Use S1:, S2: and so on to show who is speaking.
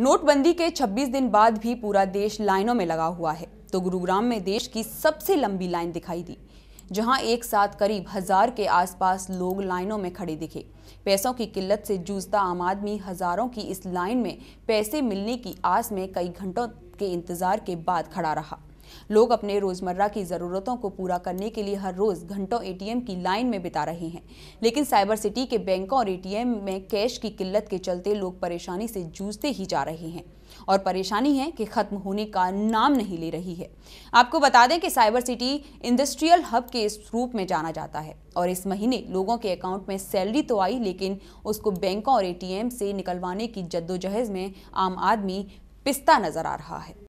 S1: नोटबंदी के 26 दिन बाद भी पूरा देश लाइनों में लगा हुआ है तो गुरुग्राम में देश की सबसे लंबी लाइन दिखाई दी जहां एक साथ करीब हजार के आसपास लोग लाइनों में खड़े दिखे पैसों की किल्लत से जूझता आम आदमी हजारों की इस लाइन में पैसे मिलने की आस में कई घंटों के इंतजार के बाद खड़ा रहा लोग अपने रोज़मर्रा की ज़रूरतों को पूरा करने के लिए हर रोज़ घंटों एटीएम की लाइन में बिता रहे हैं लेकिन साइबर सिटी के बैंकों और एटीएम में कैश की किल्लत के चलते लोग परेशानी से जूझते ही जा रहे हैं और परेशानी है कि खत्म होने का नाम नहीं ले रही है आपको बता दें कि साइबर सिटी इंडस्ट्रियल हब के इस रूप में जाना जाता है और इस महीने लोगों के अकाउंट में सैलरी तो आई लेकिन उसको बैंकों और एटीएम से निकलवाने की जद्दोजहद में आम आदमी पिसता नजर आ रहा है